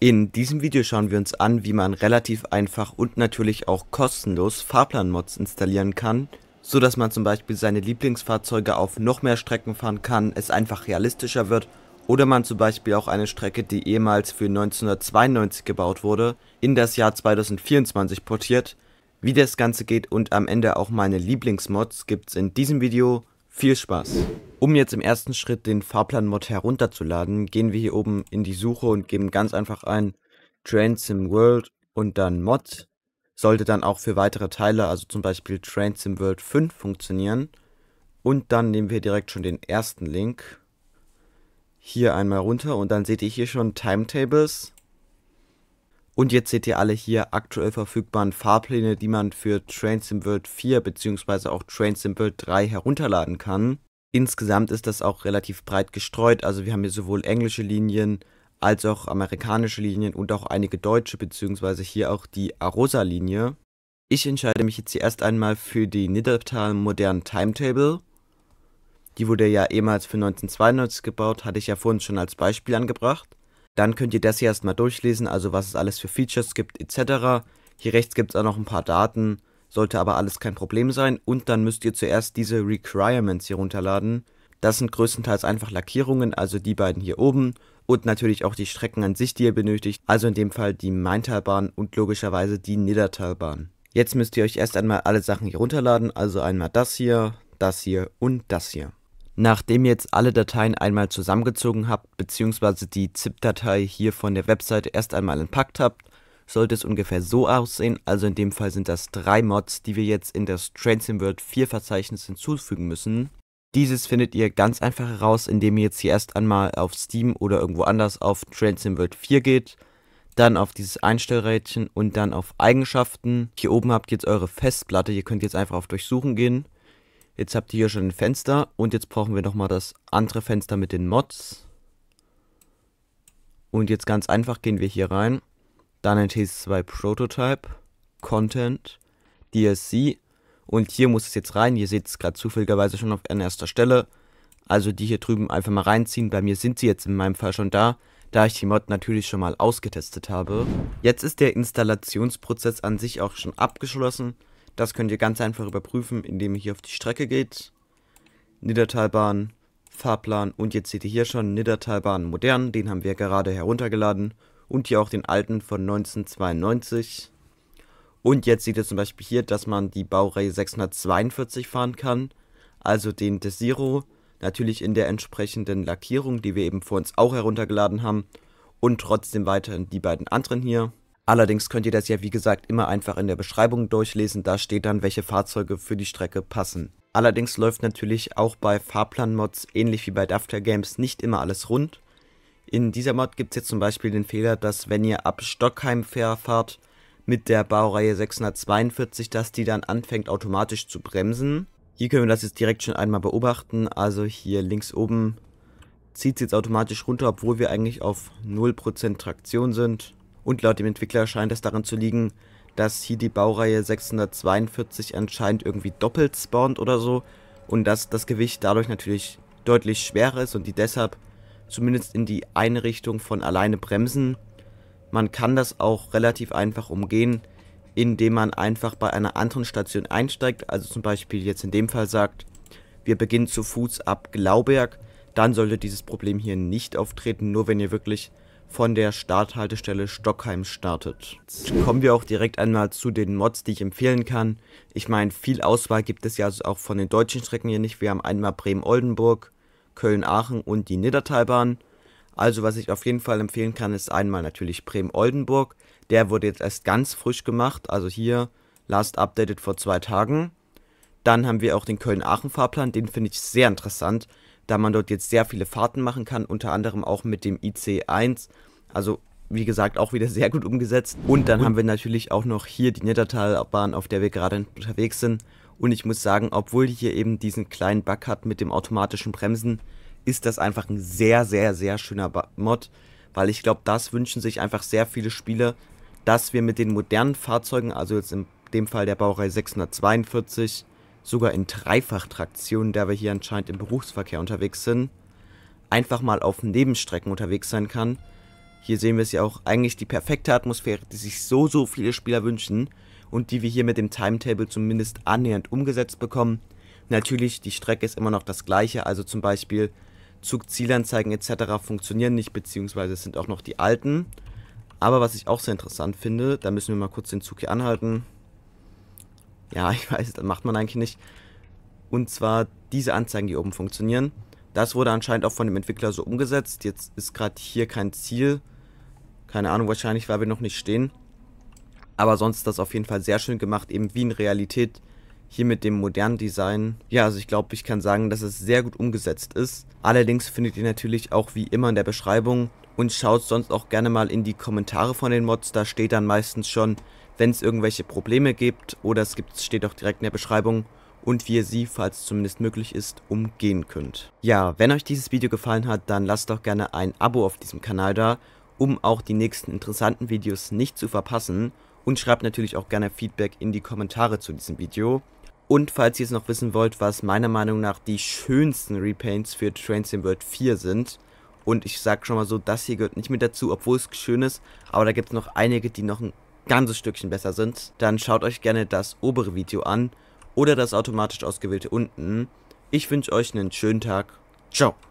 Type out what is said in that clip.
In diesem Video schauen wir uns an, wie man relativ einfach und natürlich auch kostenlos Fahrplanmods installieren kann, so dass man zum Beispiel seine Lieblingsfahrzeuge auf noch mehr Strecken fahren kann, es einfach realistischer wird oder man zum Beispiel auch eine Strecke, die ehemals für 1992 gebaut wurde, in das Jahr 2024 portiert. Wie das Ganze geht und am Ende auch meine Lieblingsmods gibt's in diesem Video viel Spaß! Um jetzt im ersten Schritt den Fahrplan-Mod herunterzuladen, gehen wir hier oben in die Suche und geben ganz einfach ein Train Sim World und dann Mod. Sollte dann auch für weitere Teile, also zum Beispiel Train Sim World 5 funktionieren. Und dann nehmen wir direkt schon den ersten Link hier einmal runter und dann seht ihr hier schon Timetables und jetzt seht ihr alle hier aktuell verfügbaren Fahrpläne, die man für Trainsim World 4 bzw. auch Trainsim World 3 herunterladen kann. Insgesamt ist das auch relativ breit gestreut, also wir haben hier sowohl englische Linien als auch amerikanische Linien und auch einige deutsche bzw. hier auch die Arosa-Linie. Ich entscheide mich jetzt hier erst einmal für die Niddertal Modern Timetable. Die wurde ja ehemals für 1992 gebaut, hatte ich ja vorhin schon als Beispiel angebracht. Dann könnt ihr das hier erstmal durchlesen, also was es alles für Features gibt etc. Hier rechts gibt es auch noch ein paar Daten, sollte aber alles kein Problem sein. Und dann müsst ihr zuerst diese Requirements hier runterladen. Das sind größtenteils einfach Lackierungen, also die beiden hier oben und natürlich auch die Strecken an sich, die ihr benötigt, also in dem Fall die Maintalbahn und logischerweise die Niddertalbahn. Jetzt müsst ihr euch erst einmal alle Sachen hier runterladen, also einmal das hier, das hier und das hier. Nachdem ihr jetzt alle Dateien einmal zusammengezogen habt, beziehungsweise die ZIP-Datei hier von der Webseite erst einmal entpackt habt, sollte es ungefähr so aussehen, also in dem Fall sind das drei Mods, die wir jetzt in das Transimworld 4 Verzeichnis hinzufügen müssen. Dieses findet ihr ganz einfach heraus, indem ihr jetzt hier erst einmal auf Steam oder irgendwo anders auf Transimworld 4 geht, dann auf dieses Einstellrädchen und dann auf Eigenschaften. Hier oben habt ihr jetzt eure Festplatte, ihr könnt jetzt einfach auf Durchsuchen gehen Jetzt habt ihr hier schon ein Fenster und jetzt brauchen wir nochmal das andere Fenster mit den Mods. Und jetzt ganz einfach gehen wir hier rein. Dann ein TS2 Prototype, Content, DSC. Und hier muss es jetzt rein. Ihr seht es gerade zufälligerweise schon auf erster Stelle. Also die hier drüben einfach mal reinziehen. Bei mir sind sie jetzt in meinem Fall schon da, da ich die Mod natürlich schon mal ausgetestet habe. Jetzt ist der Installationsprozess an sich auch schon abgeschlossen. Das könnt ihr ganz einfach überprüfen, indem ihr hier auf die Strecke geht. Niedertalbahn, Fahrplan und jetzt seht ihr hier schon Niedertalbahn modern, den haben wir gerade heruntergeladen und hier auch den alten von 1992. Und jetzt seht ihr zum Beispiel hier, dass man die Baureihe 642 fahren kann, also den Desiro, natürlich in der entsprechenden Lackierung, die wir eben vor uns auch heruntergeladen haben und trotzdem weiterhin die beiden anderen hier. Allerdings könnt ihr das ja wie gesagt immer einfach in der Beschreibung durchlesen, da steht dann, welche Fahrzeuge für die Strecke passen. Allerdings läuft natürlich auch bei Fahrplanmods ähnlich wie bei Dafter Games nicht immer alles rund. In dieser Mod gibt es jetzt zum Beispiel den Fehler, dass wenn ihr ab Stockheim fahrt mit der Baureihe 642, dass die dann anfängt automatisch zu bremsen. Hier können wir das jetzt direkt schon einmal beobachten, also hier links oben zieht es jetzt automatisch runter, obwohl wir eigentlich auf 0% Traktion sind. Und laut dem Entwickler scheint es daran zu liegen, dass hier die Baureihe 642 anscheinend irgendwie doppelt spawnt oder so und dass das Gewicht dadurch natürlich deutlich schwerer ist und die deshalb zumindest in die eine Richtung von alleine bremsen. Man kann das auch relativ einfach umgehen, indem man einfach bei einer anderen Station einsteigt, also zum Beispiel jetzt in dem Fall sagt, wir beginnen zu Fuß ab Glauberg, dann sollte dieses Problem hier nicht auftreten, nur wenn ihr wirklich von der Starthaltestelle Stockheim startet. kommen wir auch direkt einmal zu den Mods, die ich empfehlen kann. Ich meine, viel Auswahl gibt es ja also auch von den deutschen Strecken hier nicht. Wir haben einmal Bremen-Oldenburg, Köln-Aachen und die Niddertalbahn. Also was ich auf jeden Fall empfehlen kann, ist einmal natürlich Bremen-Oldenburg. Der wurde jetzt erst ganz frisch gemacht, also hier last updated vor zwei Tagen. Dann haben wir auch den Köln-Aachen-Fahrplan, den finde ich sehr interessant, da man dort jetzt sehr viele Fahrten machen kann, unter anderem auch mit dem IC1. Also wie gesagt, auch wieder sehr gut umgesetzt. Und dann haben wir natürlich auch noch hier die Nettertalbahn, auf der wir gerade unterwegs sind. Und ich muss sagen, obwohl die hier eben diesen kleinen Bug hat mit dem automatischen Bremsen, ist das einfach ein sehr, sehr, sehr schöner Mod. Weil ich glaube, das wünschen sich einfach sehr viele Spieler, dass wir mit den modernen Fahrzeugen, also jetzt in dem Fall der Baureihe 642, sogar in Dreifachtraktion, da wir hier anscheinend im Berufsverkehr unterwegs sind, einfach mal auf Nebenstrecken unterwegs sein kann. Hier sehen wir es ja auch eigentlich die perfekte Atmosphäre, die sich so, so viele Spieler wünschen und die wir hier mit dem Timetable zumindest annähernd umgesetzt bekommen. Natürlich, die Strecke ist immer noch das gleiche, also zum Beispiel Zugzielanzeigen etc. funktionieren nicht, beziehungsweise es sind auch noch die alten. Aber was ich auch sehr interessant finde, da müssen wir mal kurz den Zug hier anhalten. Ja, ich weiß, das macht man eigentlich nicht. Und zwar diese Anzeigen, die oben funktionieren. Das wurde anscheinend auch von dem Entwickler so umgesetzt. Jetzt ist gerade hier kein Ziel. Keine Ahnung, wahrscheinlich, weil wir noch nicht stehen. Aber sonst ist das auf jeden Fall sehr schön gemacht, eben wie in Realität. Hier mit dem modernen Design. Ja, also ich glaube, ich kann sagen, dass es sehr gut umgesetzt ist. Allerdings findet ihr natürlich auch wie immer in der Beschreibung und schaut sonst auch gerne mal in die Kommentare von den Mods. Da steht dann meistens schon, wenn es irgendwelche Probleme gibt oder es gibt, steht auch direkt in der Beschreibung und wie ihr sie, falls zumindest möglich ist, umgehen könnt. Ja, wenn euch dieses Video gefallen hat, dann lasst doch gerne ein Abo auf diesem Kanal da, um auch die nächsten interessanten Videos nicht zu verpassen und schreibt natürlich auch gerne Feedback in die Kommentare zu diesem Video. Und falls ihr es noch wissen wollt, was meiner Meinung nach die schönsten Repaints für Train Sim World 4 sind, und ich sag schon mal so, das hier gehört nicht mit dazu, obwohl es schön ist, aber da gibt es noch einige, die noch ein ganzes Stückchen besser sind, dann schaut euch gerne das obere Video an oder das automatisch ausgewählte unten. Ich wünsche euch einen schönen Tag. Ciao.